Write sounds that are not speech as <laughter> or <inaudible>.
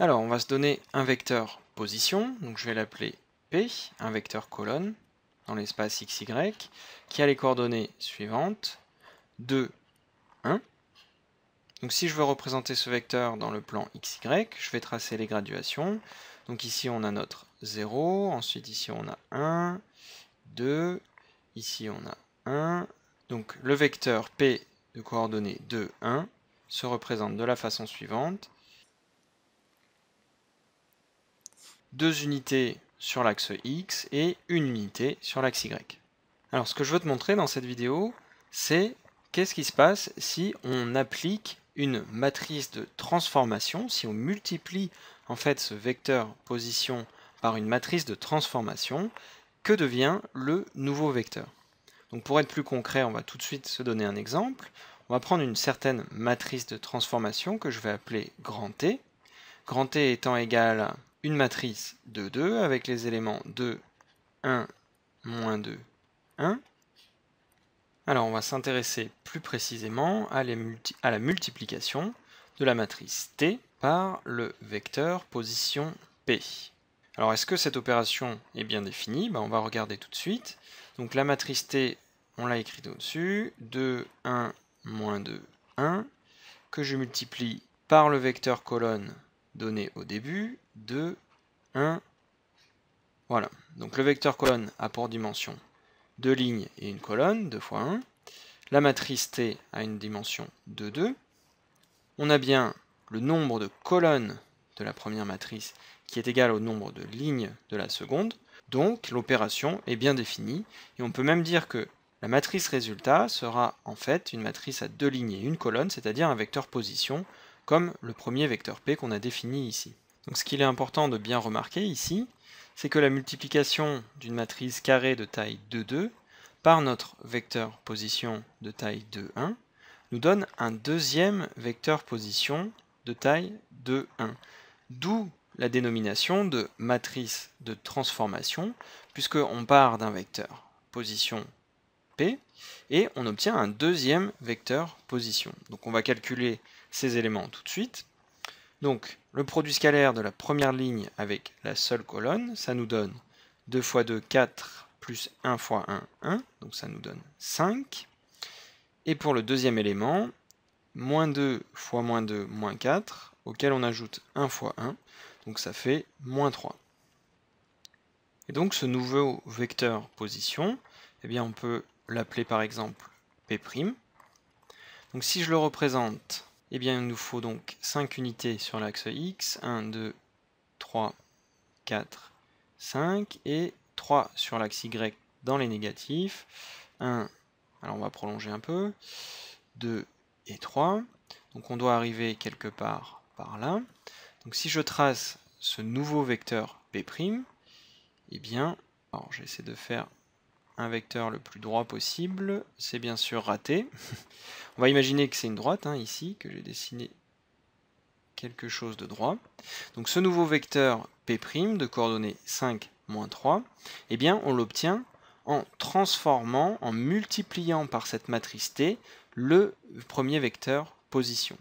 Alors, on va se donner un vecteur position, donc je vais l'appeler P, un vecteur colonne, dans l'espace XY, qui a les coordonnées suivantes, 2, 1. Donc si je veux représenter ce vecteur dans le plan x, y, je vais tracer les graduations. Donc ici on a notre 0, ensuite ici on a 1, 2, ici on a 1. Donc le vecteur P de coordonnées 2, 1 se représente de la façon suivante. deux unités sur l'axe X et une unité sur l'axe Y. Alors ce que je veux te montrer dans cette vidéo, c'est qu'est-ce qui se passe si on applique une matrice de transformation, si on multiplie en fait ce vecteur position par une matrice de transformation, que devient le nouveau vecteur Donc pour être plus concret, on va tout de suite se donner un exemple. On va prendre une certaine matrice de transformation que je vais appeler grand T. Grand T étant égal une matrice de 2 avec les éléments 2, 1, moins 2, 1. Alors on va s'intéresser plus précisément à, la multiplication de la matrice T par le vecteur position P. Alors est-ce que cette opération est bien définie ben, On va regarder tout de suite. Donc la matrice T, on l'a écrite au-dessus, 2, 1, moins 2, 1, que je multiplie par le vecteur colonne donné au début, 2, 1, voilà. Donc le vecteur colonne a pour dimension deux lignes et une colonne, 2 fois 1. La matrice T a une dimension de 2. On a bien le nombre de colonnes de la première matrice qui est égal au nombre de lignes de la seconde. Donc l'opération est bien définie et on peut même dire que la matrice résultat sera en fait une matrice à deux lignes et une colonne, c'est-à-dire un vecteur position comme le premier vecteur P qu'on a défini ici. Donc ce qu'il est important de bien remarquer ici, c'est que la multiplication d'une matrice carrée de taille 2, 2 par notre vecteur position de taille 2, 1 nous donne un deuxième vecteur position de taille 2, 1. D'où la dénomination de matrice de transformation, puisqu'on part d'un vecteur position P et on obtient un deuxième vecteur position. Donc on va calculer ces éléments tout de suite. Donc le produit scalaire de la première ligne avec la seule colonne, ça nous donne 2 fois 2, 4, plus 1 x 1, 1, donc ça nous donne 5. Et pour le deuxième élément, moins 2 x moins 2, moins 4, auquel on ajoute 1 fois 1, donc ça fait moins 3. Et donc ce nouveau vecteur position, eh bien on peut l'appeler par exemple P'. Donc si je le représente eh bien, il nous faut donc 5 unités sur l'axe X. 1, 2, 3, 4, 5. Et 3 sur l'axe Y dans les négatifs. 1, alors on va prolonger un peu. 2 et 3. Donc on doit arriver quelque part par là. Donc si je trace ce nouveau vecteur P', eh bien, alors j'essaie de faire un vecteur le plus droit possible, c'est bien sûr raté. <laughs> On va imaginer que c'est une droite, hein, ici, que j'ai dessiné quelque chose de droit. Donc ce nouveau vecteur P' de coordonnées 5, moins 3, eh bien on l'obtient en transformant, en multipliant par cette matrice T, le premier vecteur position.